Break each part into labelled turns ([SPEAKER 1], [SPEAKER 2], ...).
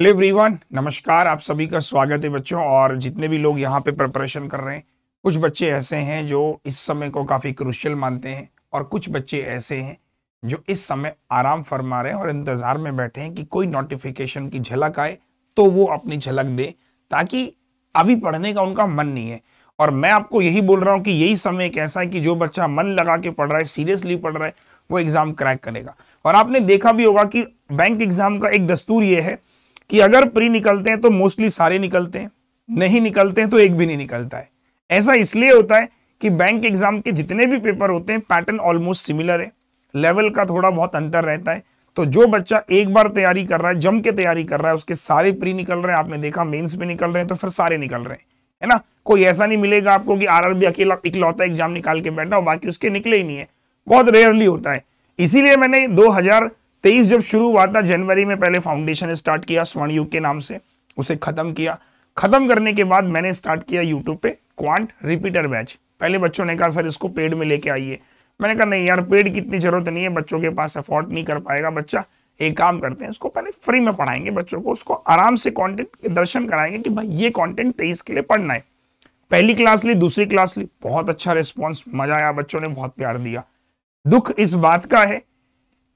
[SPEAKER 1] hello everyone नमस्कार आप सभी का स्वागत है बच्चों और जितने भी लोग यहाँ पे प्रिपरेशन कर रहे हैं कुछ बच्चे ऐसे हैं जो इस समय को काफ़ी क्रुशियल मानते हैं और कुछ बच्चे ऐसे हैं जो इस समय आराम फरमा रहे हैं और इंतज़ार में बैठे हैं कि कोई नोटिफिकेशन की झलक आए तो वो अपनी झलक दे ताकि अभी पढ़ने का उनका मन नहीं है और मैं आपको यही बोल रहा हूँ कि यही समय एक ऐसा है कि जो बच्चा मन लगा के पढ़ रहा है सीरियसली पढ़ रहा है वो एग्ज़ाम क्रैक करेगा और आपने देखा भी होगा कि बैंक एग्ज़ाम का एक दस्तूर ये है कि अगर प्री निकलते हैं तो मोस्टली सारे निकलते हैं नहीं निकलते हैं तो एक भी नहीं निकलता है ऐसा इसलिए होता है कि बैंक एग्जाम के जितने भी पेपर होते हैं पैटर्न ऑलमोस्ट सिमिलर है लेवल का थोड़ा बहुत अंतर रहता है तो जो बच्चा एक बार तैयारी कर रहा है जम के तैयारी कर रहा है उसके सारे प्री निकल रहे हैं आपने देखा मेन्स में निकल रहे हैं तो फिर सारे निकल रहे हैं है ना कोई ऐसा नहीं मिलेगा आपको कि आर अकेला इकलौता एग्जाम निकाल के बैठा हो बाकी उसके निकले ही नहीं है बहुत रेयरली होता है इसीलिए मैंने दो हजार तेईस जब शुरू हुआ था जनवरी में पहले फाउंडेशन स्टार्ट किया स्वर्ण युग के नाम से उसे खत्म किया खत्म करने के बाद मैंने स्टार्ट किया यूट्यूब पे क्वांट रिपीटर बैच पहले बच्चों ने कहा सर इसको पेड में लेके आइए मैंने कहा नहीं यार पेड की इतनी जरूरत नहीं है बच्चों के पास अफोर्ड नहीं कर पाएगा बच्चा एक काम करते हैं उसको पहले फ्री में पढ़ाएंगे बच्चों को उसको आराम से कॉन्टेंट दर्शन कराएंगे कि भाई ये कॉन्टेंट तेईस के लिए पढ़ना है पहली क्लास ली दूसरी क्लास ली बहुत अच्छा रिस्पॉन्स मजा आया बच्चों ने बहुत प्यार दिया दुख इस बात का है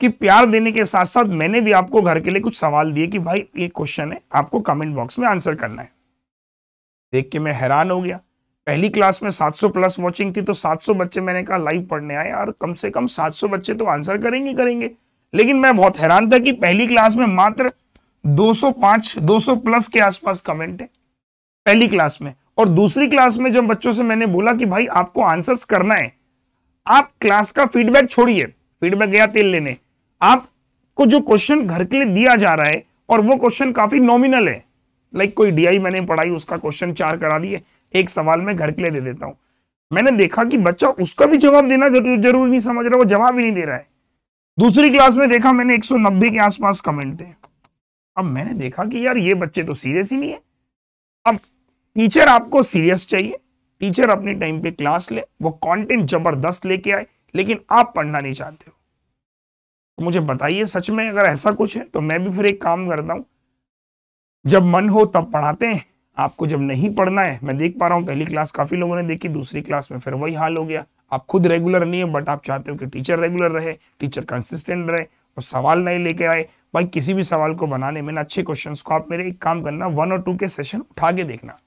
[SPEAKER 1] कि प्यार देने के साथ साथ मैंने भी आपको घर के लिए कुछ सवाल दिए कि भाई ये क्वेश्चन है आपको कमेंट बॉक्स में आंसर करना है देख के मैं हैरान हो गया पहली क्लास में 700 प्लस वॉचिंग थी तो 700 बच्चे मैंने कहा लाइव पढ़ने आए और कम से कम 700 बच्चे तो आंसर करेंगे करेंगे लेकिन मैं बहुत हैरान था कि पहली क्लास में मात्र 205 200 प्लस के आसपास कमेंट है पहली क्लास में और दूसरी क्लास में जब बच्चों से मैंने बोला कि भाई आपको आंसर्स करना है आप क्लास का फीडबैक छोड़िए फीडबैक गया तेल लेने आपको जो क्वेश्चन घर के लिए दिया जा रहा है और वो क्वेश्चन काफी नॉमिनल है लाइक कोई डीआई मैंने पढ़ाई उसका क्वेश्चन चार करा दिए एक सवाल मैं घर के लिए दे देता हूं मैंने देखा कि बच्चा उसका भी जवाब देना जरूर नहीं समझ रहा वो जवाब ही नहीं दे रहा है दूसरी क्लास में देखा मैंने 190 के आसपास कमेंट थे अब मैंने देखा कि यार ये बच्चे तो सीरियस ही नहीं है अब टीचर आपको सीरियस चाहिए टीचर अपने टाइम पे क्लास ले वो कंटेंट जबरदस्त लेके आए लेकिन आप पढ़ना नहीं चाहते हो तो मुझे बताइए सच में अगर ऐसा कुछ है तो मैं भी फिर एक काम करता हूँ जब मन हो तब पढ़ाते हैं आपको जब नहीं पढ़ना है मैं देख पा रहा हूँ पहली क्लास काफ़ी लोगों ने देखी दूसरी क्लास में फिर वही हाल हो गया आप खुद रेगुलर नहीं है बट आप चाहते हो कि टीचर रेगुलर रहे टीचर कंसिस्टेंट रहे और सवाल नहीं लेके आए भाई किसी भी सवाल को बनाने में ना अच्छे क्वेश्चन को आप मेरे एक काम करना वन और टू के सेशन उठा के देखना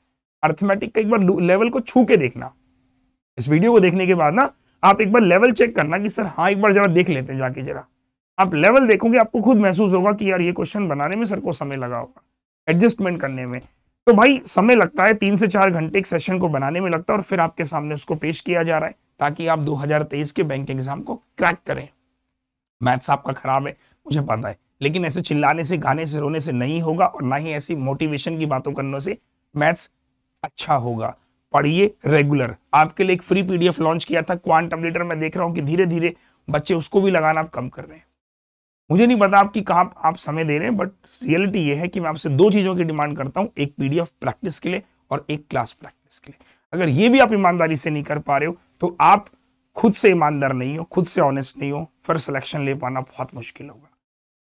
[SPEAKER 1] अर्थमेटिक का एक बार लेवल को छू के देखना इस वीडियो को देखने के बाद ना आप एक बार लेवल चेक करना कि सर हाँ एक बार जरा देख लेते हैं जाके जरा आप लेवल देखोगे आपको खुद महसूस होगा कि यार ये क्वेश्चन बनाने में सर को समय लगा होगा एडजस्टमेंट करने में तो भाई समय लगता है तीन से चार घंटे एक सेशन को बनाने में लगता है और फिर आपके सामने उसको पेश किया जा रहा है ताकि आप 2023 के बैंक एग्जाम को क्रैक करें मैथ्स आपका खराब है मुझे पता है लेकिन ऐसे चिल्लाने से गाने से रोने से नहीं होगा और ना ही ऐसी मोटिवेशन की बातों करने से मैथ्स अच्छा होगा पढ़िए रेगुलर आपके लिए एक फ्री पीडीएफ लॉन्च किया था क्वांट लीटर मैं देख रहा हूँ कि धीरे धीरे बच्चे उसको भी लगाना आप कम कर रहे हैं मुझे नहीं पता आपकी कहाँ आप समय दे रहे हैं बट रियलिटी ये है कि मैं आपसे दो चीज़ों की डिमांड करता हूँ एक पीडीएफ प्रैक्टिस के लिए और एक क्लास प्रैक्टिस के लिए अगर ये भी आप ईमानदारी से नहीं कर पा रहे हो तो आप खुद से ईमानदार नहीं हो खुद से ऑनेस्ट नहीं हो फिर सिलेक्शन ले पाना बहुत मुश्किल होगा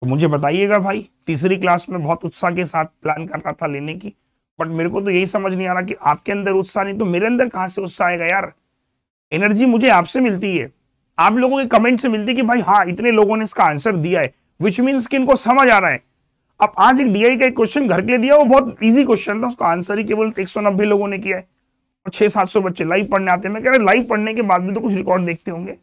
[SPEAKER 1] तो मुझे बताइएगा भाई तीसरी क्लास में बहुत उत्साह के साथ प्लान कर रहा था लेने की बट मेरे को तो यही समझ नहीं आ रहा कि आपके अंदर उत्साह नहीं तो मेरे अंदर कहाँ से उत्साह आएगा यार एनर्जी मुझे आपसे मिलती है आप लोगों के कमेंट से मिलती कि भाई हाँ इतने लोगों ने इसका आंसर दिया है विच मीन्स कि इनको समझ आ रहा है अब आज एक डीआई का एक क्वेश्चन घर के लिए दिया वो बहुत इजी क्वेश्चन था उसका आंसर ही केवल एक सौ नब्बे लोगों ने किया है और छह सात सौ बच्चे लाइव पढ़ने आते हैं मैं कह रहा लाइव पढ़ने के बाद भी तो कुछ रिकॉर्ड देखते होंगे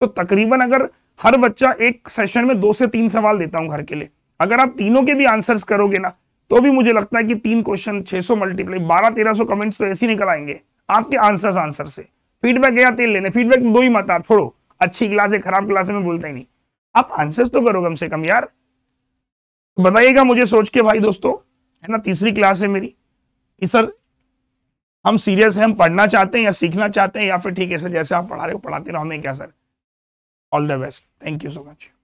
[SPEAKER 1] तो तकरीबन अगर हर बच्चा एक सेशन में दो से तीन सवाल देता हूँ घर के लिए अगर आप तीनों के भी आंसर करोगे ना तो भी मुझे लगता है कि तीन क्वेश्चन 600 मल्टीप्लाई 12 1300 कमेंट्स तो ऐसे ही निकल आएंगे आपके आंसर्स आंसर से फीडबैक गया तेल लेने फीडबैक दो ही मत आप छोड़ो अच्छी क्लास है खराब क्लास है मैं बोलता ही नहीं आप आंसर्स तो करो कम से कम यार बताइएगा मुझे सोच के भाई दोस्तों है ना तीसरी क्लास है मेरी कि सर हम सीरियस हैं हम पढ़ना चाहते हैं या सीखना चाहते हैं या फिर ठीक है सर जैसे आप पढ़ा रहे हो पढ़ाते रहो हमें क्या sir all the best thank you so much